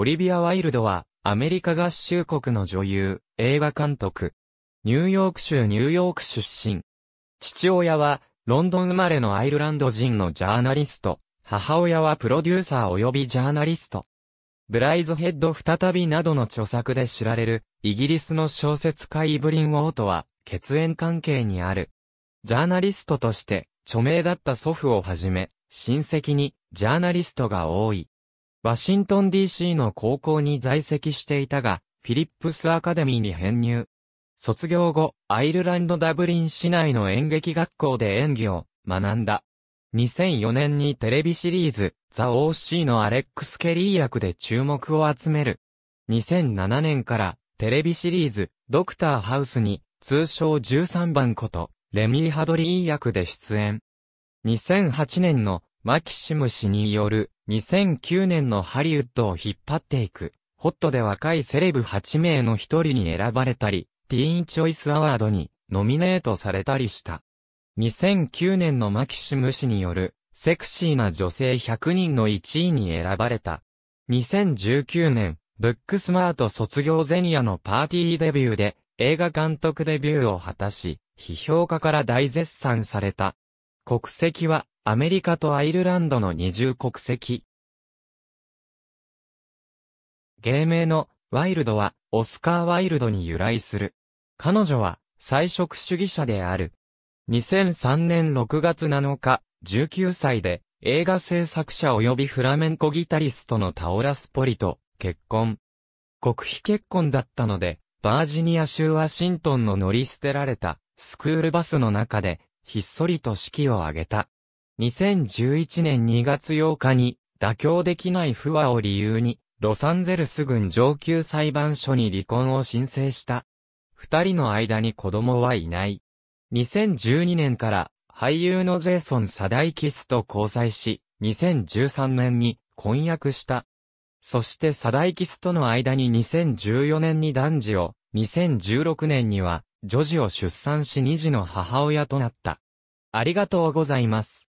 オリビア・ワイルドは、アメリカ合衆国の女優、映画監督。ニューヨーク州ニューヨーク出身。父親は、ロンドン生まれのアイルランド人のジャーナリスト。母親はプロデューサー及びジャーナリスト。ブライズヘッド再びなどの著作で知られる、イギリスの小説家イブリン・ウォートは、血縁関係にある。ジャーナリストとして、著名だった祖父をはじめ、親戚に、ジャーナリストが多い。ワシントン DC の高校に在籍していたが、フィリップスアカデミーに編入。卒業後、アイルランドダブリン市内の演劇学校で演技を学んだ。2004年にテレビシリーズ、ザ・ OC のアレックス・ケリー役で注目を集める。2007年からテレビシリーズ、ドクター・ハウスに、通称13番こと、レミー・ハドリー役で出演。2008年のマキシム氏による2009年のハリウッドを引っ張っていく、ホットで若いセレブ8名の一人に選ばれたり、ティーンチョイスアワードにノミネートされたりした。2009年のマキシム氏による、セクシーな女性100人の1位に選ばれた。2019年、ブックスマート卒業前夜のパーティーデビューで、映画監督デビューを果たし、批評家から大絶賛された。国籍は、アメリカとアイルランドの二重国籍。芸名のワイルドはオスカー・ワイルドに由来する。彼女は菜食主義者である。2003年6月7日、19歳で映画制作者及びフラメンコギタリストのタオラスポリと結婚。国費結婚だったので、バージニア州ワシントンの乗り捨てられたスクールバスの中でひっそりと式を挙げた。2011年2月8日に、妥協できない不和を理由に、ロサンゼルス郡上級裁判所に離婚を申請した。二人の間に子供はいない。2012年から俳優のジェイソン・サダイキスと交際し、2013年に婚約した。そしてサダイキスとの間に2014年に男児を、2016年には女児を出産し二児の母親となった。ありがとうございます。